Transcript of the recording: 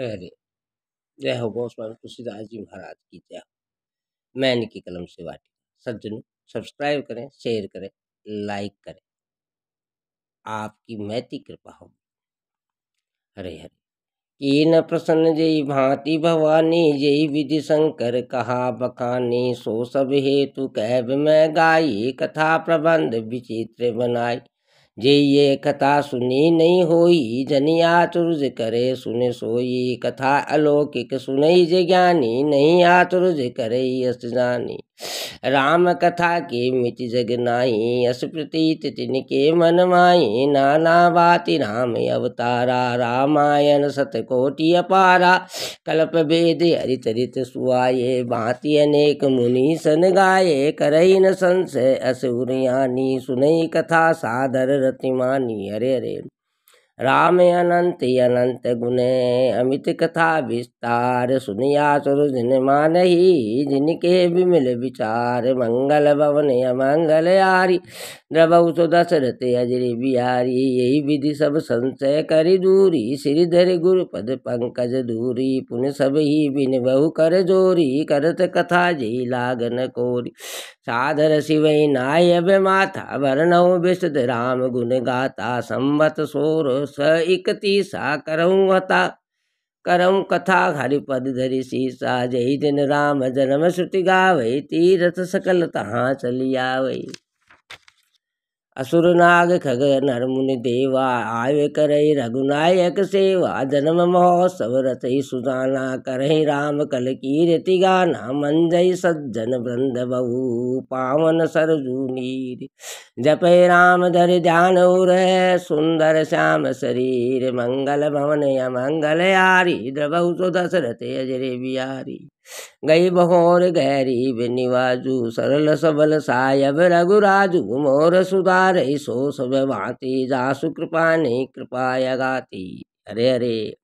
हरे हरे जय हो गौस्वा स्वामी जी महाराज की जय हो मैं इनकी कलम से बाटी सज्जन सब्सक्राइब करें शेयर करें लाइक करें आपकी मैती कृपा हो हरे हरे की न प्रसन्न जय भांति भवानी जय विधि शंकर कहा बखानी सो सब हेतु कैब में गाई कथा प्रबंध विचित्र बनाई जे ये कथा सुनी नहीं होई जनी आतुर्ज करे सुने सोई कथा अलौकिक सुनई जे ज्ञानी नहीं आतुर्ज करे यस जानी राम कथा के मिति जगनाई अस प्रतीत तिनके मन माई नाना बाति राम अवतारा रामायण सतकोटि अपारा कल्प वेद हरिचरित हरित भाति अनेक मुनि सन गाये करई न संशय असुर सुनई कथा सादर रतिमानी हरे हरे राम अनंत अनंत गुने अमित कथा विस्तार सुनिया सुर जिन मान ही जिनके विमिल विचार मंगल भवन अमंगल आरी द्रवऊ सुदशरथ अजरी बिहारी यही विधि सब संशय करी दूरी श्रीधर गुरु पद पंकज दूरी पुन सब ही बिन बहु कर जोरी करत कथा जी लागन कोरी सादर शिव नाय माथा भरण विशद राम गुण गाता संबत सोर स इकती सा करऊँ हता करऊँ कथा हरिपद धरी सी सा जय दिन राम जन्म श्रुति गावई तीरथ सकल तहाँ चलिया वही असुरनाग खग नर मुनि देवा आवे करई रघुनायक सेवा जन्म महोत्सव रथई सुजाना करही राम कल रति गाना मंजय सज्जन वृंद बहु पावन सरजू नीर जपय राम धर ध्यान उर सुंदर श्याम शरीर मंगल भवन अमंगल यारी द्रभु सो दशरथ अजरे बिहारी गई बहोर गैरी निवाजू सरल सबल सायब रघुराजू मोर सुधार सो सब भाती जासु कृपा नहीं कृपा यगाती हरे हरे